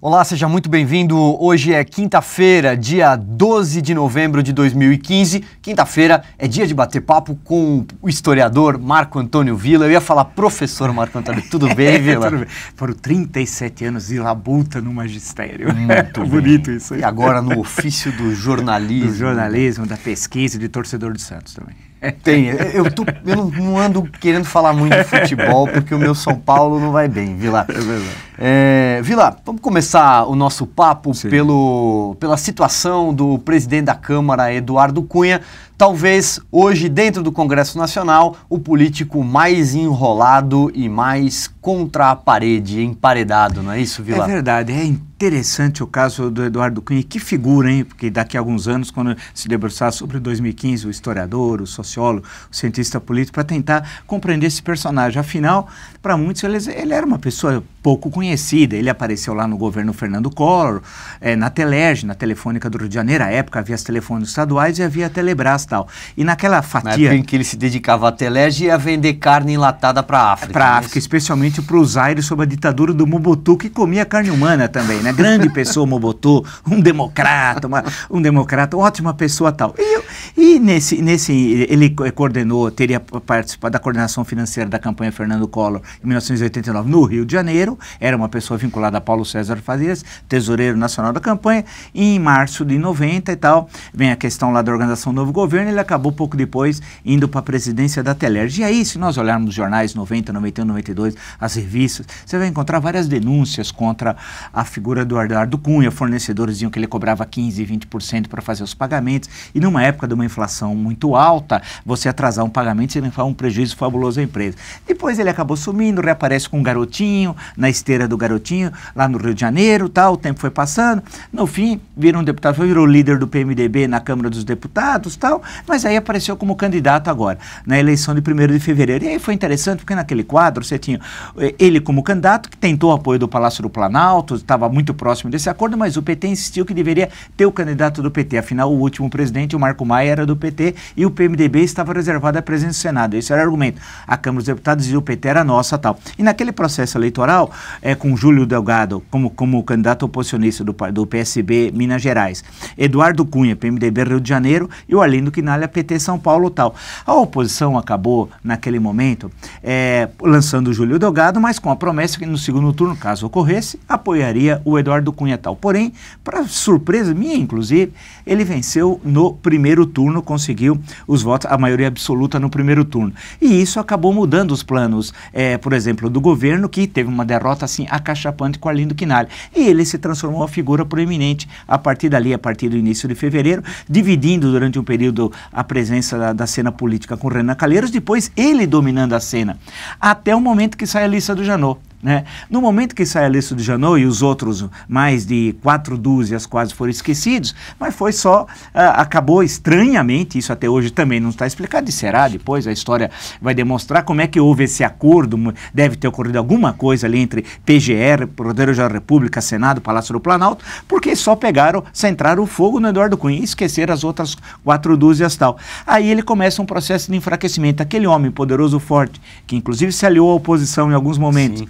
Olá, seja muito bem-vindo. Hoje é quinta-feira, dia 12 de novembro de 2015. Quinta-feira é dia de bater papo com o historiador Marco Antônio Vila. Eu ia falar professor Marco Antônio, tudo bem, Vila? tudo bem. Foram 37 anos de labuta no magistério. Muito é bonito isso. Aí. E agora no ofício do jornalismo. Do jornalismo, da pesquisa, de torcedor do Santos também. Tem. Eu, tô, eu não, não, ando querendo falar muito de futebol, porque o meu São Paulo não vai bem, Vila. É verdade. É, Vila, vamos começar o nosso papo pelo, pela situação do presidente da Câmara, Eduardo Cunha. Talvez hoje, dentro do Congresso Nacional, o político mais enrolado e mais contra a parede, emparedado, não é isso, Vila? É verdade, é interessante o caso do Eduardo Cunha, que figura, hein? Porque daqui a alguns anos, quando se debruçar sobre 2015, o historiador, o sociólogo, o cientista político, para tentar compreender esse personagem. Afinal, para muitos, ele, ele era uma pessoa pouco conhecida. Ele apareceu lá no governo Fernando Collor, é, na telege na Telefônica do Rio de Janeiro. À época havia as telefones estaduais e havia a Telebrás e tal. E naquela fatia... Na época em que ele se dedicava à telege e a vender carne enlatada para a África. Para a é África, especialmente para os aires sob a ditadura do Mobutu, que comia carne humana também, né? Grande pessoa Mobutu, um democrata, uma, um democrata, ótima pessoa tal. E, e nesse, nesse, ele coordenou, teria participado da coordenação financeira da campanha Fernando Collor em 1989 no Rio de Janeiro, era uma pessoa vinculada a Paulo César Farias, tesoureiro nacional da campanha, e em março de 90 e tal, vem a questão lá da organização do novo governo, ele acabou pouco depois indo para a presidência da Telerge. E aí, se nós olharmos os jornais 90, 91, 92, as revistas, você vai encontrar várias denúncias contra a figura do Eduardo Cunha, fornecedores diziam que ele cobrava 15, 20% para fazer os pagamentos, e numa época de uma inflação muito alta, você atrasar um pagamento, você faz um prejuízo fabuloso à empresa. Depois ele acabou sumindo, reaparece com um garotinho, na esteira do garotinho, lá no Rio de Janeiro, tal, o tempo foi passando. No fim, virou um deputado, virou líder do PMDB na Câmara dos Deputados, tal, mas aí apareceu como candidato agora, na eleição de 1 de fevereiro. E aí foi interessante, porque naquele quadro você tinha eh, ele como candidato, que tentou o apoio do Palácio do Planalto, estava muito próximo desse acordo, mas o PT insistiu que deveria ter o candidato do PT. Afinal, o último presidente, o Marco Maia, era do PT e o PMDB estava reservado à presença do Senado. Esse era o argumento. A Câmara dos Deputados e o PT era nossa, tal. E naquele processo eleitoral, é, com Júlio Delgado como, como candidato oposicionista do, do PSB Minas Gerais, Eduardo Cunha, PMDB Rio de Janeiro, e o Arlindo Quinalha, PT São Paulo tal. A oposição acabou, naquele momento, é, lançando o Júlio Delgado, mas com a promessa que no segundo turno, caso ocorresse, apoiaria o Eduardo Cunha tal. Porém, para surpresa minha, inclusive, ele venceu no primeiro turno, conseguiu os votos, a maioria absoluta no primeiro turno. E isso acabou mudando os planos, é, por exemplo, do governo, que teve uma derrota derrota assim acachapante com Arlindo Quinalha. E ele se transformou uma figura proeminente a partir dali, a partir do início de fevereiro, dividindo durante um período a presença da, da cena política com Renan Calheiros, depois ele dominando a cena, até o momento que sai a lista do Janot. Né? No momento que sai Alessio de Janot e os outros mais de quatro dúzias quase foram esquecidos, mas foi só, uh, acabou estranhamente, isso até hoje também não está explicado e será depois, a história vai demonstrar como é que houve esse acordo, deve ter ocorrido alguma coisa ali entre PGR, Poder da República, Senado, Palácio do Planalto, porque só pegaram, centraram o fogo no Eduardo Cunha e esqueceram as outras quatro dúzias tal. Aí ele começa um processo de enfraquecimento, aquele homem poderoso forte, que inclusive se aliou à oposição em alguns momentos, Sim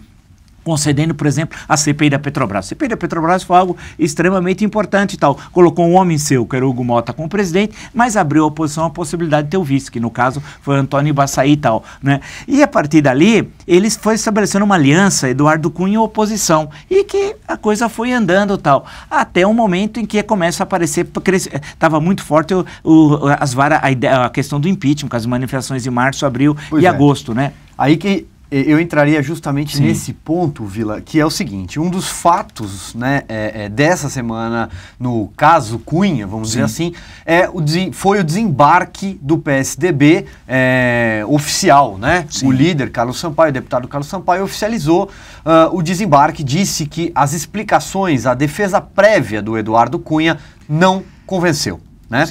concedendo, por exemplo, a CPI da Petrobras. A CPI da Petrobras foi algo extremamente importante e tal. Colocou um homem seu, que era Hugo Mota, como presidente, mas abriu a oposição a possibilidade de ter o vice, que no caso foi Antônio Baçaí e tal. Né? E a partir dali, eles foi estabelecendo uma aliança, Eduardo Cunha e oposição, e que a coisa foi andando tal, até um momento em que começa a aparecer, estava muito forte o, o, as varas a, ideia, a, questão do impeachment, com as manifestações de março, abril pois e é. agosto, né? Aí que eu entraria justamente Sim. nesse ponto, Vila, que é o seguinte: um dos fatos né, é, é, dessa semana, no caso Cunha, vamos Sim. dizer assim, é o foi o desembarque do PSDB é, oficial, né? O líder Carlos Sampaio, o deputado Carlos Sampaio, oficializou uh, o desembarque, disse que as explicações, a defesa prévia do Eduardo Cunha não convenceu. Né?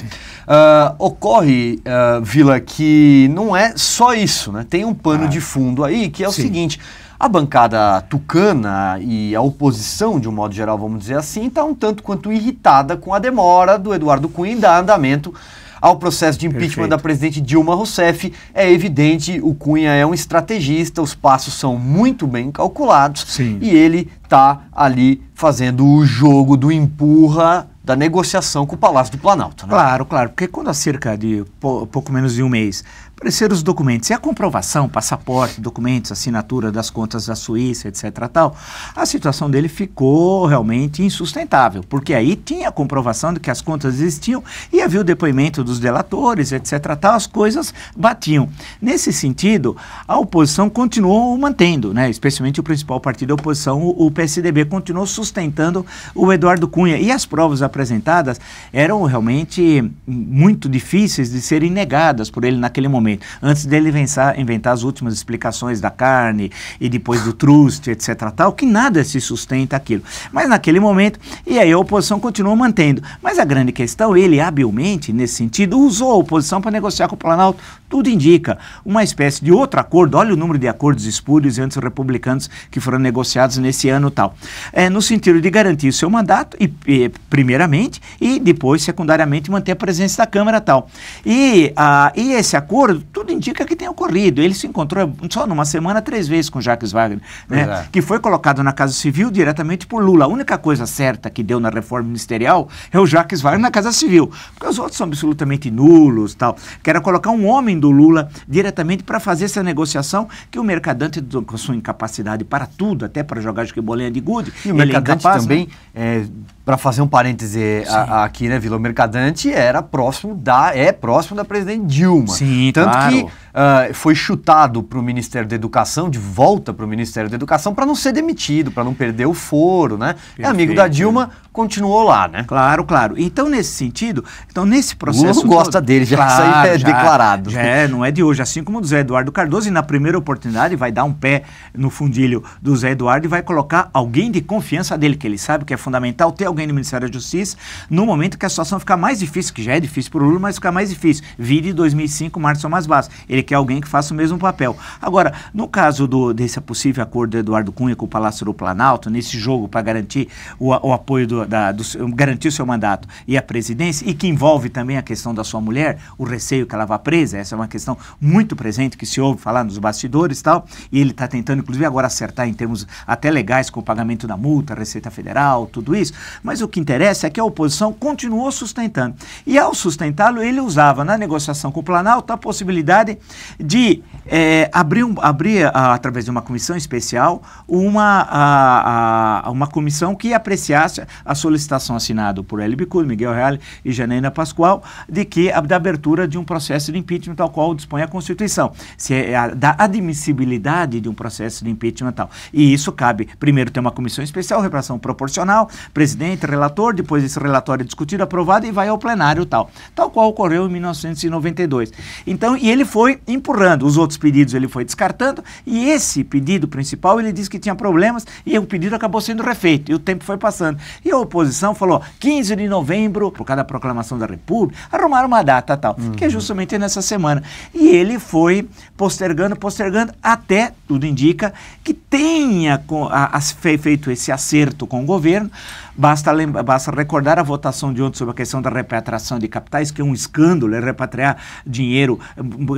Uh, ocorre, uh, Vila, que não é só isso, né? Tem um pano ah. de fundo aí que é o Sim. seguinte: a bancada tucana e a oposição, de um modo geral, vamos dizer assim, está um tanto quanto irritada com a demora do Eduardo Cunha em dar andamento ao processo de impeachment Perfeito. da presidente Dilma Rousseff. É evidente, o Cunha é um estrategista, os passos são muito bem calculados Sim. e ele está ali fazendo o jogo do empurra da negociação com o Palácio do Planalto. Né? Claro, claro, porque quando há cerca de pouco menos de um mês aparecer os documentos. E a comprovação, passaporte, documentos, assinatura das contas da Suíça, etc. tal, a situação dele ficou realmente insustentável, porque aí tinha a comprovação de que as contas existiam e havia o depoimento dos delatores, etc. tal, as coisas batiam. Nesse sentido, a oposição continuou mantendo, né? especialmente o principal partido da oposição, o PSDB, continuou sustentando o Eduardo Cunha. E as provas apresentadas eram realmente muito difíceis de serem negadas por ele naquele momento. Antes dele inventar, inventar as últimas explicações da carne e depois do truste etc. tal, que nada se sustenta aquilo. Mas naquele momento, e aí a oposição continua mantendo. Mas a grande questão, ele habilmente, nesse sentido, usou a oposição para negociar com o Planalto. Tudo indica uma espécie de outro acordo. Olha o número de acordos espúrios e republicanos que foram negociados nesse ano tal. É, no sentido de garantir o seu mandato, e, e, primeiramente, e depois, secundariamente, manter a presença da Câmara tal. E, a, ah, e esse acordo ocorrido. Tudo indica que tem ocorrido. Ele se encontrou só numa semana três vezes com Jacques Wagner, né? É. que foi colocado na Casa Civil diretamente por Lula. A única coisa certa que deu na reforma ministerial é o Jacques Wagner na Casa Civil, porque os outros são absolutamente nulos, tal. Que era colocar um homem do Lula diretamente para fazer essa negociação que o mercadante com sua incapacidade para tudo, até para jogar de bolinha de gude. E o é mercadante né? é incapaz, também né? é para fazer um parêntese a, a aqui, né, Vila? O Mercadante era próximo da, é próximo da presidente Dilma. Sim, tanto claro. que uh, ah, foi chutado para o Ministério da Educação, de volta para o Ministério da Educação, para não ser demitido, para não perder o foro, né? Perfeito. É amigo da Dilma, continuou lá, né? Claro, claro. Então, nesse sentido, então nesse processo. Lula gosta todo, dele, já claro, isso aí é já, declarado. Já é, não é de hoje. Assim como o Zé Eduardo Cardoso, e na primeira oportunidade vai dar um pé no fundilho do Zé Eduardo e vai colocar alguém de confiança dele, que ele sabe que é fundamental ter alguém no Ministério da Justiça, no momento que a situação fica mais difícil, que já é difícil para o Lula, mas fica mais difícil. Vire 2005, mais baixo. Ele quer alguém que faça o mesmo papel. Agora, no caso do, desse possível acordo do Eduardo Cunha com o Palácio do Planalto, nesse jogo para garantir o, o apoio do da, do, garantir o seu mandato e a presidência, e que envolve também a questão da sua mulher, o receio que ela vá presa, essa é uma questão muito presente que se ouve falar nos bastidores e tal, e ele está tentando, inclusive, agora acertar em termos até legais com o pagamento da multa, Receita Federal, tudo isso, mas o que interessa é que a oposição continuou sustentando. E ao sustentá-lo, ele usava na negociação com o Planalto a possibilidade de é, abrir, um, abrir ah, através de uma comissão especial uma, ah, ah, uma comissão que apreciasse a solicitação assinada por Elie Bicudo, Miguel Reale e Janaina Pascoal, de que a, da abertura de um processo de impeachment tal qual dispõe a Constituição, se é, é a, da admissibilidade de um processo de impeachment tal. E isso cabe, primeiro, ter uma comissão especial, repressão proporcional, presidente, relator, depois esse relatório é discutido, aprovado e vai ao plenário tal. Tal qual ocorreu em 1992. Então, e ele foi empurrando, os outros pedidos ele foi descartando, e esse pedido principal ele disse que tinha problemas e o pedido acabou sendo refeito, e o tempo foi passando. E eu oposição falou 15 de novembro, por causa da proclamação da República, arrumaram uma data tal, uhum. que é uhum. justamente nessa semana. E ele foi postergando, postergando, até, tudo indica, que tenha com, a, a, feito esse acerto com o governo Basta, basta recordar a votação de ontem sobre a questão da repatriação de capitais, que é um escândalo, é repatriar dinheiro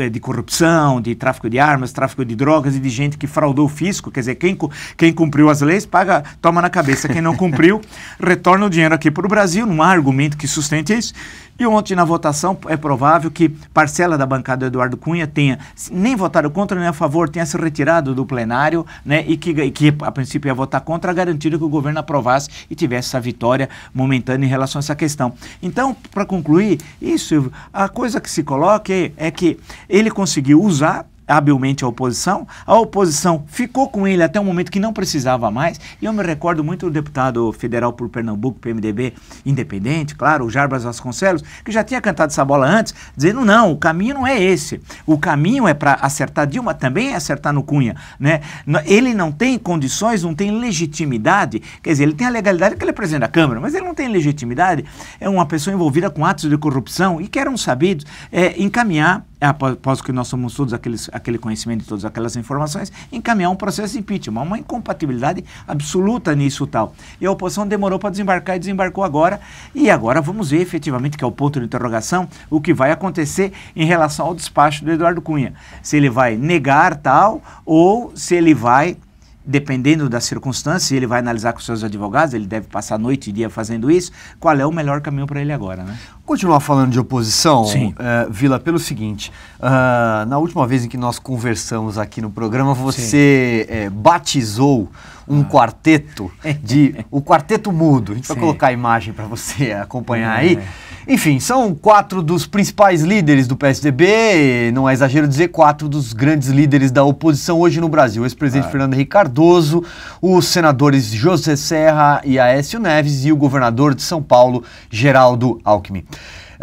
eh, de corrupção, de tráfico de armas, tráfico de drogas e de gente que fraudou o fisco. Quer dizer, quem, quem cumpriu as leis paga, toma na cabeça. Quem não cumpriu, retorna o dinheiro aqui para o Brasil. Não há argumento que sustente isso. E ontem, na votação, é provável que parcela da bancada do Eduardo Cunha tenha nem votado contra nem a favor, tenha se retirado do plenário, né? E que, que a princípio ia votar contra, garantindo que o governo aprovasse e tivesse essa vitória momentânea em relação a essa questão. Então, para concluir, isso, a coisa que se coloca é, é que ele conseguiu usar habilmente à oposição, a oposição ficou com ele até um momento que não precisava mais, e eu me recordo muito do deputado federal por Pernambuco, PMDB independente, claro, o Jarbas Vasconcelos, que já tinha cantado essa bola antes, dizendo não, o caminho não é esse, o caminho é para acertar Dilma, também é acertar no Cunha, né? Ele não tem condições, não tem legitimidade, quer dizer, ele tem a legalidade que ele é presidente da Câmara, mas ele não tem legitimidade, é uma pessoa envolvida com atos de corrupção e que eram sabidos, é, encaminhar é, após que nós somos todos aqueles, aquele conhecimento e todas aquelas informações, encaminhar um processo de impeachment. Uma incompatibilidade absoluta nisso tal. E a oposição demorou para desembarcar e desembarcou agora. E agora vamos ver efetivamente, que é o ponto de interrogação, o que vai acontecer em relação ao despacho do Eduardo Cunha. Se ele vai negar tal ou se ele vai dependendo das circunstâncias, ele vai analisar com seus advogados, ele deve passar noite e dia fazendo isso, qual é o melhor caminho para ele agora, né? Continuar falando de oposição, uh, Vila, pelo seguinte, uh, na última vez em que nós conversamos aqui no programa, você uh, batizou um ah. quarteto de o quarteto mudo. A gente Sim. vai colocar a imagem para você acompanhar aí. É. Enfim, são quatro dos principais líderes do PSDB, não é exagero dizer, quatro dos grandes líderes da oposição hoje no Brasil. O ex-presidente ah. Fernando Henrique Cardoso, os senadores José Serra e Aécio Neves e o governador de São Paulo, Geraldo Alckmin.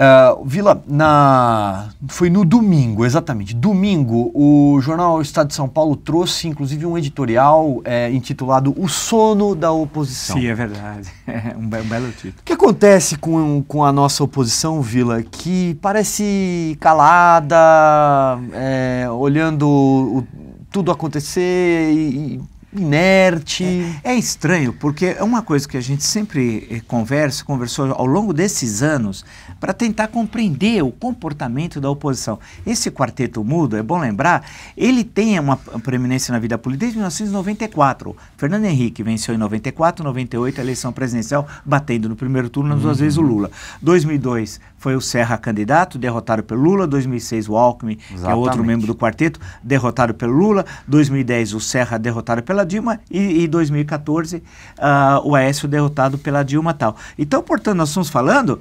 Uh, Vila, na... foi no domingo, exatamente. Domingo, o jornal Estado de São Paulo trouxe, inclusive, um editorial é, intitulado O Sono da Oposição. Sim, é verdade. É um, be um belo título. O que acontece com, com a nossa oposição, Vila, que parece calada, é, olhando o, tudo acontecer e, e inerte. É, é, estranho, porque é uma coisa que a gente sempre eh, conversa, conversou ao longo desses anos, para tentar compreender o comportamento da oposição. Esse quarteto mudo, é bom lembrar, ele tem uma preeminência na vida política desde 1994. Fernando Henrique venceu em 94, 98 a eleição presidencial, batendo no primeiro turno uhum. duas vezes o Lula. 2002 foi o Serra candidato, derrotado pelo Lula. 2006 o Alckmin, Exatamente. que é outro membro do quarteto, derrotado pelo Lula. 2010 o Serra, derrotado pela pela Dilma e, e 2014 uh, ah, o Aécio derrotado pela Dilma tal. Então, portanto, nós estamos falando,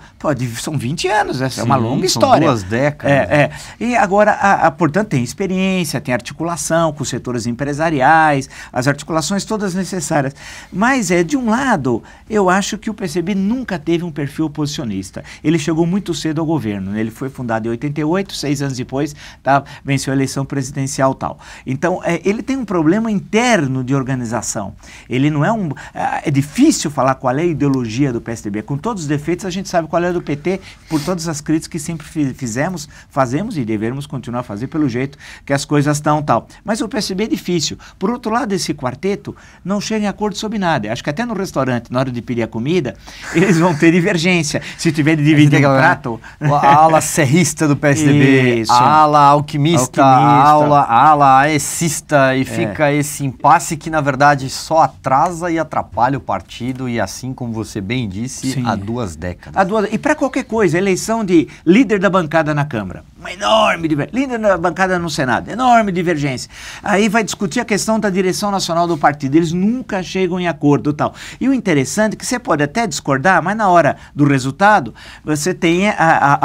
são 20 anos, essa né? Sim, é uma longa história. São duas décadas. É, é. E agora, a, a, portanto, tem experiência, tem articulação com os setores empresariais, as articulações todas necessárias. Mas é de um lado, eu acho que o PCB nunca teve um perfil oposicionista. Ele chegou muito cedo ao governo. Né? Ele foi fundado em 88, seis anos depois, tá, venceu a eleição presidencial tal. Então, é, ele tem um problema interno de de organização. Ele não é um. É, é difícil falar qual é a ideologia do PSDB. Com todos os defeitos, a gente sabe qual é do PT, por todas as críticas que sempre fizemos, fazemos e devemos continuar a fazer pelo jeito que as coisas estão tal. Mas o PSDB é difícil. Por outro lado, esse quarteto não chega em acordo sobre nada. Acho que até no restaurante, na hora de pedir a comida, eles vão ter divergência. Se tiver de dividir um prato. A ala serrista do PSDB, Isso. a ala alquimista, alquimista. A, ala, a ala aecista, e é. fica esse impasse que na verdade só atrasa e atrapalha o partido e assim como você bem disse, Sim. há duas décadas. Há duas, e para qualquer coisa, eleição de líder da bancada na Câmara. Uma enorme divergência. Linda bancada no Senado, enorme divergência. Aí vai discutir a questão da direção nacional do partido. Eles nunca chegam em acordo tal. E o interessante é que você pode até discordar, mas na hora do resultado, você tem a, a,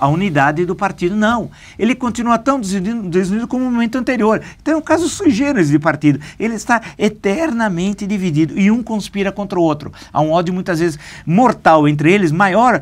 a, a unidade do partido. Não. Ele continua tão desunido, como no momento anterior. Então é um caso sujeiro de partido. Ele está eternamente dividido e um conspira contra o outro. Há um ódio muitas vezes mortal entre eles, maior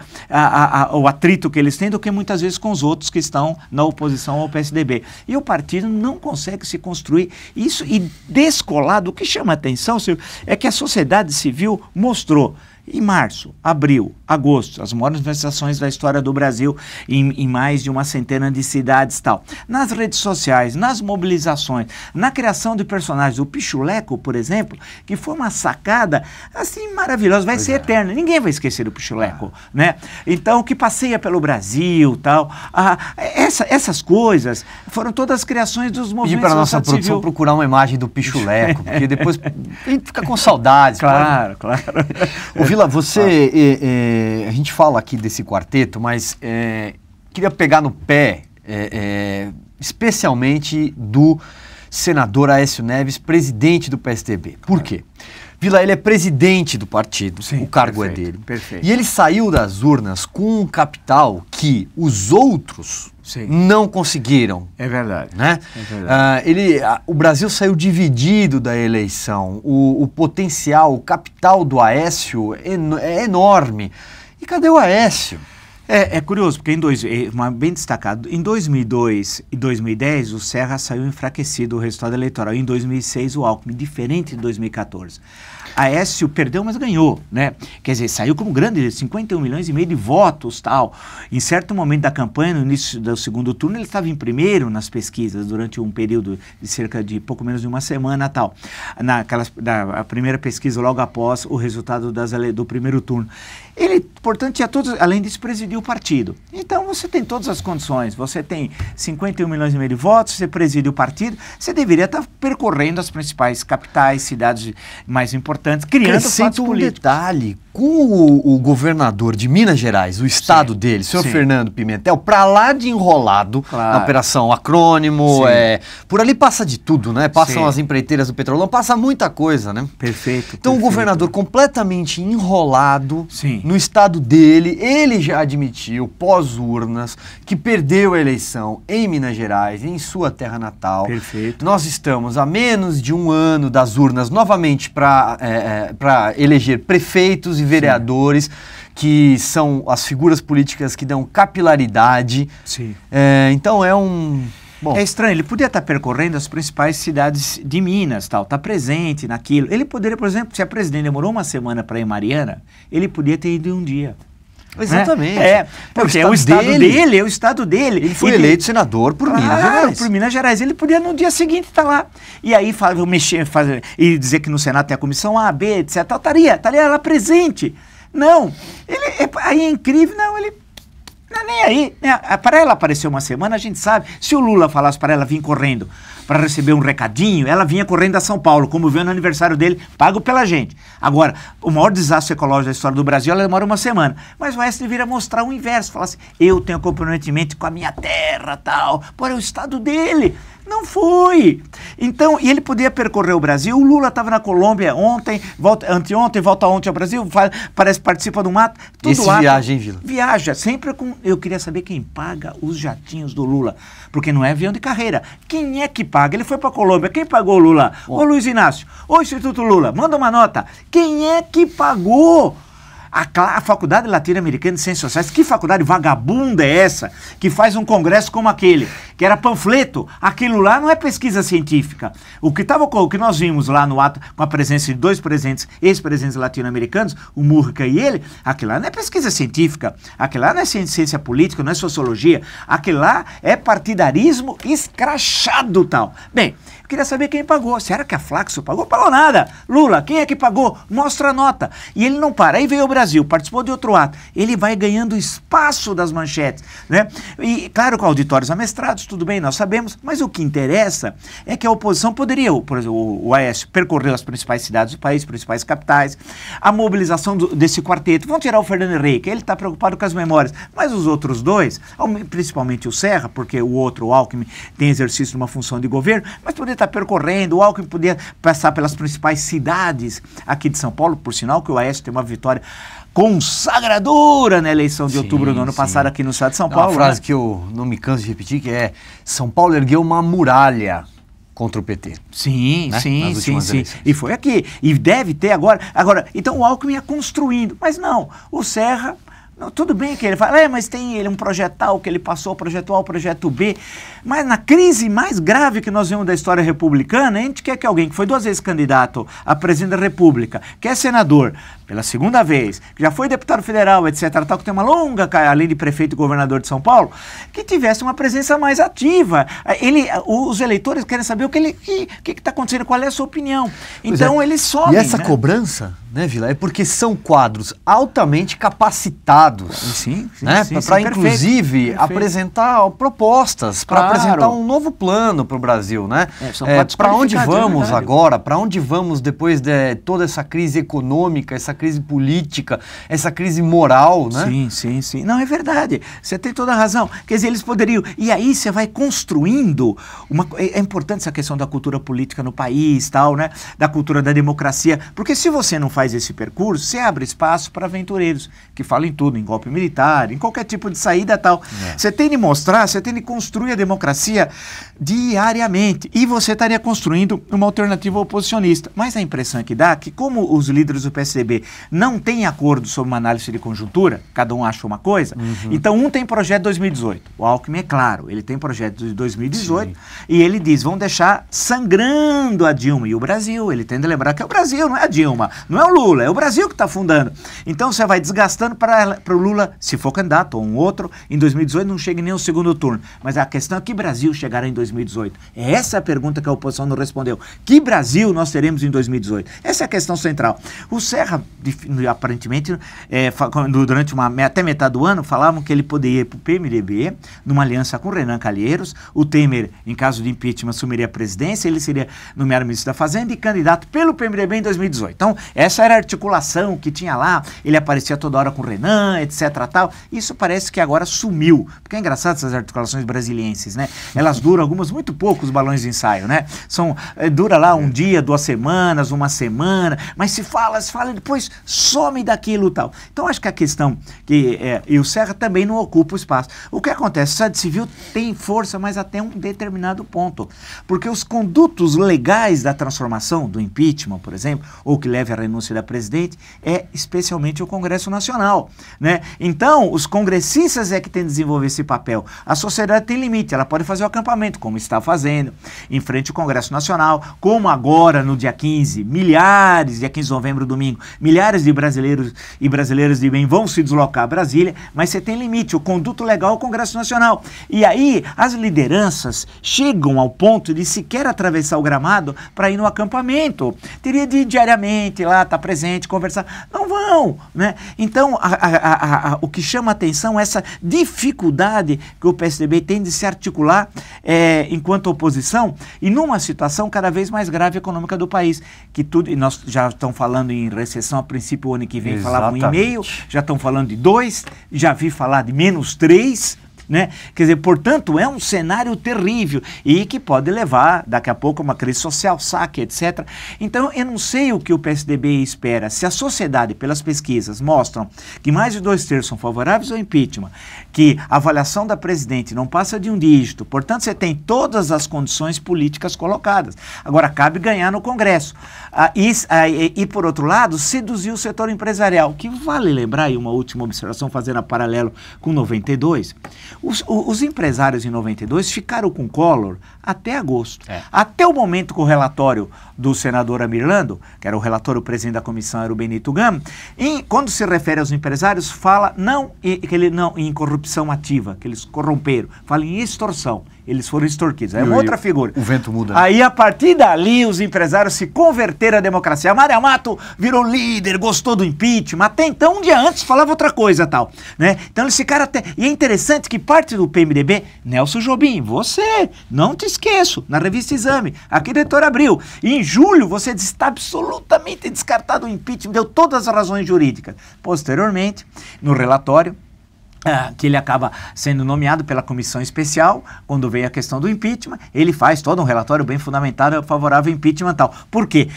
o atrito que eles têm do que muitas vezes com os os outros que estão na oposição ao PSDB. E o partido não consegue se construir isso e descolado. O que chama atenção, Silvio, é que a sociedade civil mostrou em março, abril, agosto, as maiores manifestações da história do Brasil em, em, mais de uma centena de cidades tal. Nas redes sociais, nas mobilizações, na criação de personagens, o Pichuleco, por exemplo, que foi uma sacada assim maravilhosa, vai pois ser é. eterna, ninguém vai esquecer o Pichuleco, ah. né? Então, que passeia pelo Brasil tal, ah, essa, essas coisas foram todas criações dos movimentos. E para nossa produção civil. procurar uma imagem do Pichuleco, porque depois a gente fica com saudades. Claro, claro. claro. Ô, Vila, você... Claro. É, é, é, a gente fala aqui desse quarteto, mas é, queria pegar no pé, é, é especialmente do senador Aécio Neves, presidente do PSDB. Por é. quê? Vila, ele é presidente do partido, Sim, o cargo é perfeito, é dele. Perfeito. E ele saiu das urnas com um capital que os outros Sim. não conseguiram. É verdade. Né? É verdade. Uh, ele, uh, o Brasil saiu dividido da eleição. O, o potencial, o capital do Aécio é, é enorme. E cadê o Aécio? É, é, curioso, porque em dois, é, bem destacado, em 2002 e 2010 o Serra saiu enfraquecido o resultado eleitoral, em 2006 o Alckmin, diferente de 2014. Aécio perdeu, mas ganhou, né? Quer dizer, saiu como grande, 51 milhões e meio de votos, tal. Em certo momento da campanha, no início do segundo turno, ele estava em primeiro nas pesquisas durante um período de cerca de pouco menos de uma semana, tal. Naquelas, na primeira pesquisa logo após o resultado das, do primeiro turno. Ele, portanto, tinha todos, além disso, presidiu o partido. Então você tem todas as condições. Você tem 51 milhões e meio de votos, você preside o partido, você deveria estar percorrendo as principais capitais, cidades mais importantes, criando Acrescento fatos políticos. um detalhe com o, o, governador de Minas Gerais, o estado sim, dele, senhor sim. Fernando Pimentel, para lá de enrolado claro. na operação acrônimo, é, por ali passa de tudo, né? Passam as empreiteiras do petrolão, passa muita coisa, né? Perfeito. Então perfeito. o governador completamente enrolado no estado dele, ele já admitiu pós urnas que perdeu a eleição em Minas Gerais, em sua terra natal. Perfeito. Nós estamos a menos de um ano das urnas novamente para é, é, para eleger prefeitos e vereadores, Sim. que são as figuras políticas que dão capilaridade. Sim. É, então é um. Bom. É estranho, ele podia estar percorrendo as principais cidades de Minas, tal, tá presente naquilo. Ele poderia, por exemplo, se a presidente demorou uma semana para ir em Mariana, ele podia ter ido em um dia. Né? Exatamente. É, é porque é o estado, dele. dele. é o estado dele. Ele foi ele... eleito senador por Minas ah, Gerais. por Minas Gerais. Ele podia no dia seguinte estar tá lá. E aí fala, mexer, fazer, e dizer que no Senado tem a comissão A, B, etc. Estaria, estaria lá presente. Não. Ele, é, aí é incrível, não, ele Tá nem aí. Né? Ah, para ela aparecer uma semana, a gente sabe. Se o Lula falasse para ela vir correndo para receber um recadinho, ela vinha correndo a São Paulo, como viu no aniversário dele, pago pela gente. Agora, o maior desastre ecológico da história do Brasil, ela demora uma semana. Mas o Wesley vira mostrar o inverso, falar assim, eu tenho comprometimento com a minha terra, tal, porém o estado dele. Não foi. Então, e ele podia percorrer o Brasil. O Lula estava na Colômbia ontem, volta, anteontem, volta ontem ao Brasil, fala, parece participa de um ato. Tudo Esse ato, viagem, Vila. Viaja, sempre com. Eu queria saber quem paga os jatinhos do Lula. Porque não é avião de carreira. Quem é que paga? Ele foi para a Colômbia. Quem pagou o Lula? Ô Luiz Inácio, ô Instituto Lula, manda uma nota. Quem é que pagou? A, a Faculdade Latino-Americana de Ciências Sociais, que faculdade vagabunda é essa que faz um congresso como aquele, que era panfleto? Aquilo lá não é pesquisa científica. O que, tava, o que nós vimos lá no ato, com a presença de dois presentes ex-presidentes latino-americanos, o Murca e ele, aquilo lá não é pesquisa científica, aquilo lá não é ciência política, não é sociologia, aquilo lá é partidarismo escrachado tal. Bem, queria saber quem pagou. Será que a Flaxo pagou? Pagou nada. Lula, quem é que pagou? Mostra a nota. E ele não para. Aí veio o Brasil, participou de outro ato. Ele vai ganhando espaço das manchetes. Né? E claro, com auditórios amestrados, tudo bem, nós sabemos. Mas o que interessa é que a oposição poderia, por exemplo, o, Aécio AS percorreu as principais cidades do país, principais capitais. A mobilização do, desse quarteto. Vão tirar o Fernando Henrique, ele está preocupado com as memórias. Mas os outros dois, principalmente o Serra, porque o outro, o Alckmin, tem exercício de uma função de governo, mas poderia Tá percorrendo, o Alckmin podia passar pelas principais cidades aqui de São Paulo, por sinal que o Aécio tem uma vitória consagradora na eleição de sim, outubro do ano sim. passado aqui no estado de São Paulo. uma frase né? que eu não me canso de repetir, que é São Paulo ergueu uma muralha contra o PT. Sim, né? sim, sim, sim. E foi aqui. E deve ter agora. Agora, então o Alckmin ia é construindo. Mas não, o Serra não, tudo bem que ele fala, é, mas tem ele um projeto tal que ele passou, projeto A, projeto B. Mas na crise mais grave que nós vemos da história republicana, a gente quer que alguém que foi duas vezes candidato a presidente da República, que é senador, pela segunda vez, que já foi deputado federal, etc., tal, que tem uma longa, além de prefeito e governador de São Paulo, que tivesse uma presença mais ativa. Eh, ele, os eleitores querem saber o que está que, que que tá acontecendo, qual é a sua opinião. É. Então é. eles sobem. E essa né? cobrança, né, Vila, é porque são quadros altamente capacitados. Sim, sim, né, Para, inclusive, perfeito. apresentar propostas, para claro. apresentar um novo plano para o Brasil. Né? É, é para onde vamos é agora? Para onde vamos depois de toda essa crise econômica, essa crise política, essa crise moral, né? Sim, sim, sim. Não, é verdade. Você tem toda a razão. Quer dizer, eles poderiam. E aí você vai construindo uma. É, é importante essa questão da cultura política no país, tal, né? Da cultura da democracia. Porque se você não faz esse percurso, você abre espaço para aventureiros que falam em tudo, em golpe militar, em qualquer tipo de saída tal. É. Você tem de mostrar, você tem de construir a democracia diariamente. E você estaria construindo uma alternativa oposicionista. Mas a impressão é que dá que, como os líderes do PSDB não tem acordo sobre uma análise de conjuntura, cada um acha uma coisa. Uhum. Então, um tem projeto 2018. O Alckmin é claro, ele tem projeto de 2018 Sim. e ele diz: vão deixar sangrando a Dilma e o Brasil. Ele tende a lembrar que é o Brasil, não é a Dilma, não é o Lula, é o Brasil que está fundando. Então, você vai desgastando para o Lula, se for candidato ou um outro, em 2018 não chega nem o segundo turno. Mas a questão é que Brasil chegará em 2018. É essa a pergunta que a oposição não respondeu. Que Brasil nós teremos em 2018? Essa é a questão central. O Serra aparentemente, é, durante uma, até metade do ano, falavam que ele poderia ir para o PMDB, numa aliança com Renan Calheiros. O Temer, em caso de impeachment, assumiria a presidência, ele seria nomeado ministro da Fazenda e candidato pelo PMDB em 2018. Então, essa era a articulação que tinha lá, ele aparecia toda hora com Renan, etc. Tal. Isso parece que agora sumiu, porque é engraçado essas articulações brasilienses, né? Elas duram algumas muito pouco, os balões de ensaio, né? São, é, dura lá um dia, duas semanas, uma semana, mas se fala, se fala, depois depois some daquilo tal. Então acho que a questão que é, e o Serra também não ocupa o espaço. O que acontece? A sociedade civil tem força, mas até um determinado ponto, porque os condutos legais da transformação do impeachment, por exemplo, ou que leve à renúncia da presidente, é especialmente o Congresso Nacional, né? Então os congressistas é que têm que desenvolver esse papel. A sociedade tem limite, ela pode fazer o acampamento, como está fazendo, em frente ao Congresso Nacional, como agora no dia 15, milhares, dia 15 de novembro, domingo, milhares milhares de brasileiros e brasileiras de bem vão se deslocar a Brasília, mas você tem limite, o conduto legal é o Congresso Nacional. E aí as lideranças chegam ao ponto de sequer atravessar o gramado para ir no acampamento. Teria de ir diariamente lá, estar tá presente, conversar. Não vão, né? Então, a, a, a, o que chama atenção é essa dificuldade que o PSDB tem de se articular é, enquanto oposição e numa situação cada vez mais grave econômica do país, que tudo, e nós já estamos falando em recessão a princípio, o ano que vem Exatamente. falavam e meio, já estão falando de dois, já vi falar de menos três. Né? Quer dizer, portanto, é um cenário terrível e que pode levar, daqui a pouco, a uma crise social, saque, etc. Então, eu não sei o que o PSDB espera. Se a sociedade, pelas pesquisas, mostram que mais de dois terços são favoráveis ao impeachment, que a avaliação da presidente não passa de um dígito, portanto, você tem todas as condições políticas colocadas. Agora, cabe ganhar no Congresso. Ah, e, ah, e, e, por outro lado, seduziu o setor empresarial, que vale lembrar, e uma última observação fazendo a paralelo com 92, os, os empresários em 92 ficaram com Collor até agosto. É. Até o momento que o relatório do senador Amirlando, que era o relator, o presidente da comissão era o Benito Gam, em, quando se refere aos empresários, fala não, e, que ele, não em corrupção ativa, que eles corromperam, fala em extorsão eles foram extorquidos. É uma outra figura. O vento muda. Né? Aí, a partir dali, os empresários se converteram à democracia. A Maria Mato virou líder, gostou do impeachment. Até então, um dia antes, falava outra coisa tal. Né? Então, esse cara até... E é interessante que parte do PMDB, Nelson Jobim, você, não te esqueço, na revista Exame, aqui doutor abriu. em julho, você está absolutamente descartado o impeachment, deu todas as razões jurídicas. Posteriormente, no relatório, ah, que ele acaba sendo nomeado pela comissão especial, quando vem a questão do impeachment, ele faz todo um relatório bem fundamentado favorável ao impeachment tal. Por quê?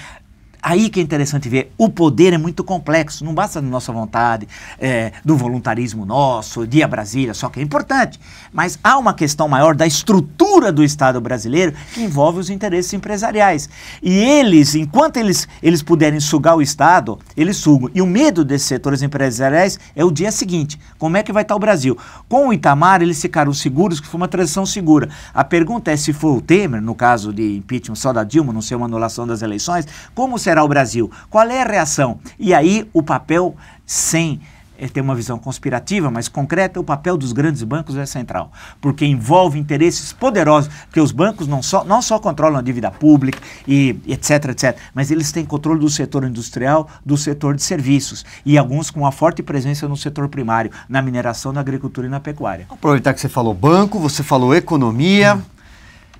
aí que é interessante ver, o poder é muito complexo, não basta da nossa vontade, é, do voluntarismo nosso, dia Brasília, só que é importante. Mas há uma questão maior da estrutura do Estado brasileiro que envolve os interesses empresariais. E eles, enquanto eles, eles puderem sugar o Estado, eles sugam. E o medo desses setores empresariais é o dia seguinte. Como é que vai estar o Brasil? Com o Itamar, eles ficaram seguros que foi uma transição segura. A pergunta é se for o Temer, no caso de impeachment só da Dilma, não ser uma anulação das eleições, como será liberar o Brasil? Qual é a reação? E aí o papel, sem eh, ter uma visão conspirativa, mas concreta, o papel dos grandes bancos é central, porque envolve interesses poderosos, porque os bancos não só, não só controlam a dívida pública e etc, etc, mas eles têm controle do setor industrial, do setor de serviços e alguns com uma forte presença no setor primário, na mineração, na agricultura e na pecuária. Aproveitar que você falou banco, você falou economia, hum.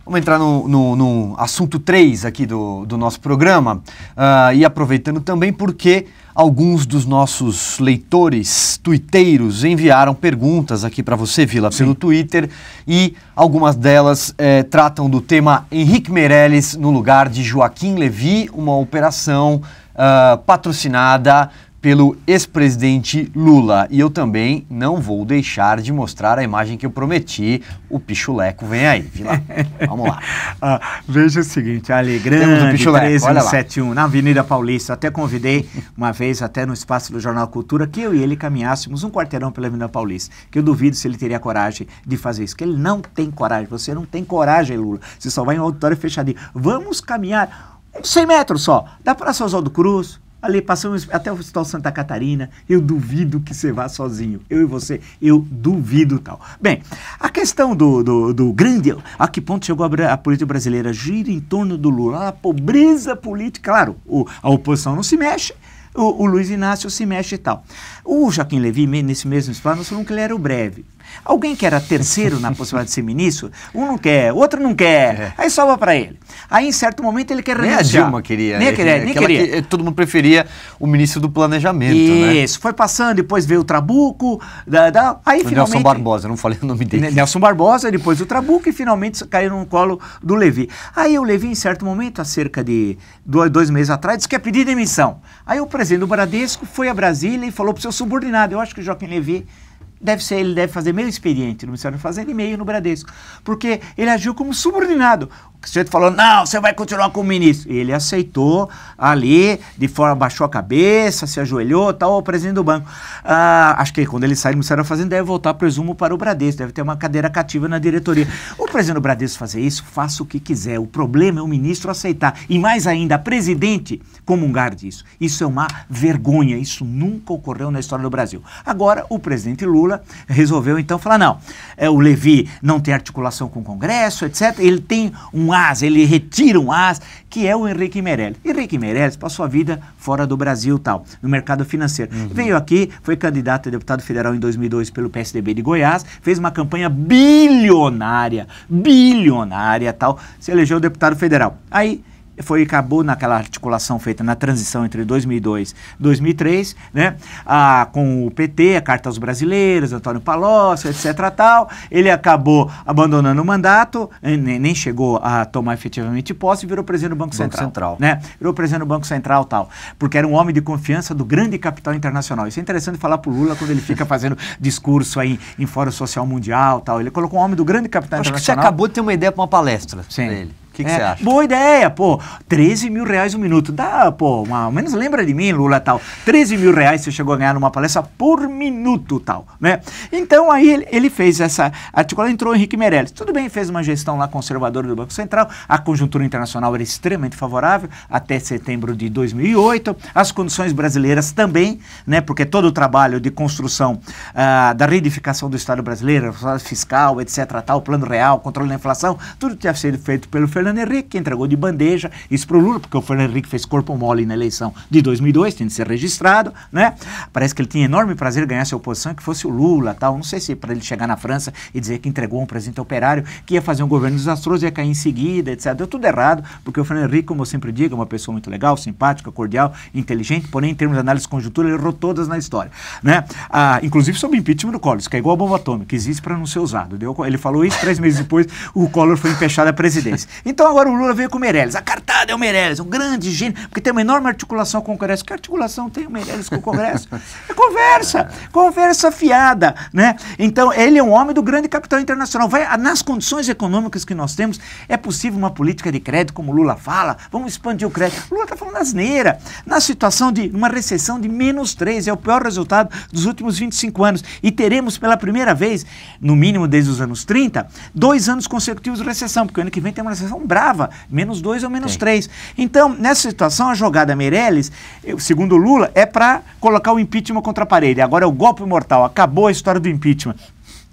Vamos entrar no, no, no assunto 3 aqui do, do nosso programa uh, e aproveitando também porque alguns dos nossos leitores, tuiteiros, enviaram perguntas aqui para você, Vila, Sim. pelo Twitter e algumas delas eh, tratam do tema Henrique Meirelles no lugar de Joaquim Levi, uma operação uh, patrocinada pelo ex-presidente Lula. E eu também não vou deixar de mostrar a imagem que eu prometi. O Pichuleco vem aí, Vila. Vamos lá. ah, veja o seguinte, Alegrande, Temos o Pichuleco, na Avenida Paulista. Até convidei uma vez, até no espaço do Jornal Cultura, que eu e ele caminhássemos um quarteirão pela Avenida Paulista. Que eu duvido se ele teria coragem de fazer isso. Que ele não tem coragem. Você não tem coragem, Lula. Você só vai em um auditório fechadinho. Vamos caminhar uns 100 metros só. Da Praça Oswaldo Cruz, Ali passamos até o Hospital Santa Catarina. Eu duvido que você vá sozinho. Eu e você, eu duvido tal. Bem, a questão do, do, do grande. A que ponto chegou a, a, política brasileira? Gira em torno do Lula. A pobreza política. Claro, o, a oposição não se mexe. O, o, Luiz Inácio se mexe e tal. O Joaquim Levy, nesse mesmo espaço, falou que ele era o breve. Alguém que era terceiro na possibilidade de ser ministro, um não quer, outro não quer, é. aí sobra para ele. Aí, em certo momento, ele quer nem renunciar. Nem a Dilma queria. Nem, né? queria, nem queria. Que, todo mundo preferia o ministro do planejamento, né? Isso, né? foi passando, depois veio o Trabuco, da, da, aí finalmente... Nelson Barbosa, não falei o nome dele. Né, Nelson Barbosa, depois o Trabuco e finalmente caiu no colo do Levi. Aí o Levi, em certo momento, há cerca de dois, dois meses atrás, disse que ia pedir demissão. Aí o presidente do Bradesco foi a Brasília e falou para o seu subordinado, eu acho que o Joaquim Levi deve ser, ele deve fazer meio experiente no Ministério da Fazenda e meio no Bradesco. Porque ele agiu como subordinado. O sujeito falou, não, você vai continuar como ministro. Ele aceitou ali, de forma, baixou a cabeça, se ajoelhou, tal, o presidente do banco. Ah, acho que quando ele sai do Ministério da Fazenda, deve voltar, presumo, para o Bradesco. Deve ter uma cadeira cativa na diretoria. O presidente do Bradesco fazer isso, faça o que quiser. O problema é o ministro aceitar. E mais ainda, a presidente comungar disso. Isso é uma vergonha. Isso nunca ocorreu na história do Brasil. Agora, o presidente Lula Lula resolveu então falar: não, é, o Levi não tem articulação com o Congresso, etc. Ele tem um as, ele retira um as, que é o Henrique Meirelles. Henrique Meirelles passou a vida fora do Brasil, tal, no mercado financeiro. Uhum. Veio aqui, foi candidato a deputado federal em 2002 pelo PSDB de Goiás, fez uma campanha bilionária, bilionária, tal, se elegeu deputado federal. Aí foi acabou naquela articulação feita na transição entre 2002 e 2003, né? Ah, com o PT, a Carta aos Brasileiros, Antônio Palocci, etc. tal. Ele acabou abandonando o mandato, né? nem, nem chegou a tomar efetivamente posse e virou presidente do Banco, Banco Central, né? Virou presidente do Banco Central tal, porque era um homem de confiança do grande capital internacional. Isso é interessante falar para o Lula quando ele fica fazendo discurso aí em, em fórum social mundial tal. Ele colocou um homem do grande capital Acho internacional. Acho que você acabou de ter uma ideia para uma palestra Sim. dele que é, você é, acha? Boa ideia, pô. 13 mil reais um minuto. Dá, pô, ao menos lembra de mim, Lula, tal. 13 mil reais você chegou a ganhar numa palestra por minuto, tal, né? Então aí ele, ele fez essa articulação, entrou o Henrique Meirelles. Tudo bem, fez uma gestão lá conservadora do Banco Central, a conjuntura internacional era extremamente favorável até setembro de 2008, as condições brasileiras também, né? Porque todo o trabalho de construção ah, da reedificação do Estado brasileiro, fiscal, etc, tal, plano real, controle da inflação, tudo tinha sido feito pelo Fernando Fernando Henrique, que entregou de bandeja isso para o Lula, porque o Fernando Henrique fez corpo mole na eleição de 2002, tem de ser registrado, né? Parece que ele tinha enorme prazer em ganhar essa oposição, que fosse o Lula, tal. Não sei se para ele chegar na França e dizer que entregou um presente operário, que ia fazer um governo desastroso, ia cair em seguida, etc. Deu tudo errado, porque o Fernando Henrique, como eu sempre digo, é uma pessoa muito legal, simpática, cordial, inteligente, porém, em termos de análise de conjuntura, ele errou todas na história, né? Ah, inclusive sobre o impeachment do Collor, que é igual a bomba atômica, existe para não ser usado. Deu? Ele falou isso três meses depois, o Collor foi empechado à presidência. Então, então agora o Lula veio com o Meirelles. A cartada é o Meirelles, um grande gênio, porque tem uma enorme articulação com o Congresso. Que articulação tem o Meirelles com o Congresso? É conversa, conversa fiada, né? Então ele é um homem do grande capital internacional. Vai, nas condições econômicas que nós temos, é possível uma política de crédito, como o Lula fala, vamos expandir o crédito. O Lula está falando asneira. Na situação de uma recessão de menos 3, é o pior resultado dos últimos 25 anos. E teremos pela primeira vez, no mínimo desde os anos 30, dois anos consecutivos de recessão, porque o ano que vem tem uma recessão brava, menos dois ou menos Sim. três. Então, nessa situação, a jogada Meirelles, segundo Lula, é para colocar o impeachment contra a parede. Agora é o golpe mortal, acabou a história do impeachment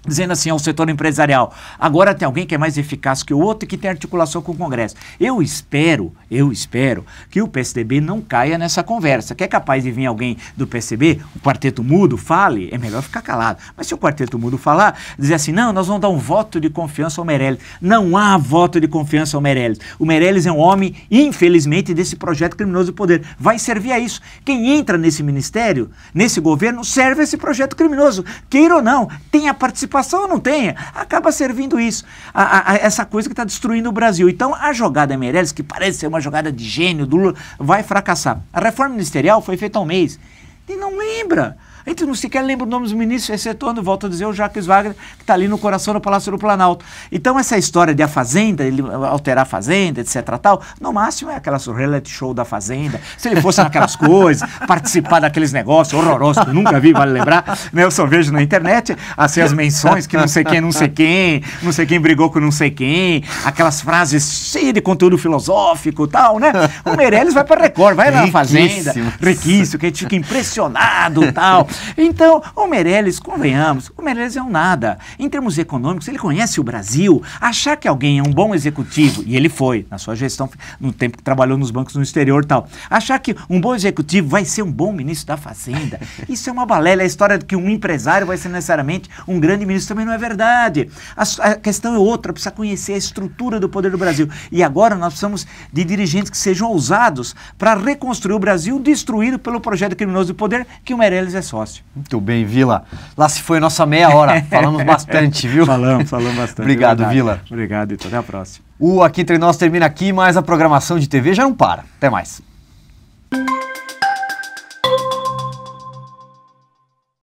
dizendo assim ao setor empresarial: agora tem alguém que é mais eficaz que o outro e que tem articulação com o Congresso. Eu espero, eu espero que o PSDB não caia nessa conversa. Que é capaz de vir alguém do PSDB, o quarteto mudo, fale, é melhor ficar calado. Mas se o quarteto mudo falar, dizer assim: não, nós vamos dar um voto de confiança ao Meirelles. Não há voto de confiança ao Meirelles. O Meirelles é um homem, infelizmente, desse projeto criminoso do poder. Vai servir a isso. Quem entra nesse ministério, nesse governo, serve a esse projeto criminoso. Queira ou não, tem a participação participação ou não tenha, acaba servindo isso, a, a, essa coisa que está destruindo o Brasil. Então a jogada Meirelles, que parece ser uma jogada de gênio do Lula, vai fracassar. A reforma ministerial foi feita há um mês. E não lembra. A gente não sequer lembra o nome dos ministros, excetuando, é volto a dizer, o Jacques Wagner, que está ali no coração do Palácio do Planalto. Então, essa história de a Fazenda, ele eh, alterar a Fazenda, etc. tal, no máximo é aquela reality show da Fazenda. Se ele fosse naquelas coisas, participar daqueles negócios horrorosos que eu nunca vi, vale lembrar, né? eu só vejo na internet assim, as menções que não sei quem, não sei quem, não sei quem brigou com não sei quem, aquelas frases cheias de conteúdo filosófico tal, né? O Meirelles vai para Record, vai na Fazenda, riquíssimo, que a gente fica impressionado tal. Então, o Meirelles, convenhamos, o Meirelles é um nada. Em termos econômicos, ele conhece o Brasil. Achar que alguém é um bom executivo, e ele foi, na sua gestão, no tempo que trabalhou nos bancos no exterior e tal, achar que um bom executivo vai ser um bom ministro da Fazenda, isso é uma balela. É a história de que um empresário vai ser necessariamente um grande ministro também não é verdade. A, a questão é outra, precisa conhecer a estrutura do poder do Brasil. E agora nós precisamos de dirigentes que sejam ousados para reconstruir o Brasil destruído pelo projeto criminoso de poder que o Meirelles é só. Muito bem, Vila. Lá se foi a nossa meia hora. Falamos bastante, viu? Falamos, falamos bastante. Obrigado, é Vila. Obrigado, e Até a próxima. O Aqui Entre Nós termina aqui, mas a programação de TV já não para. Até mais.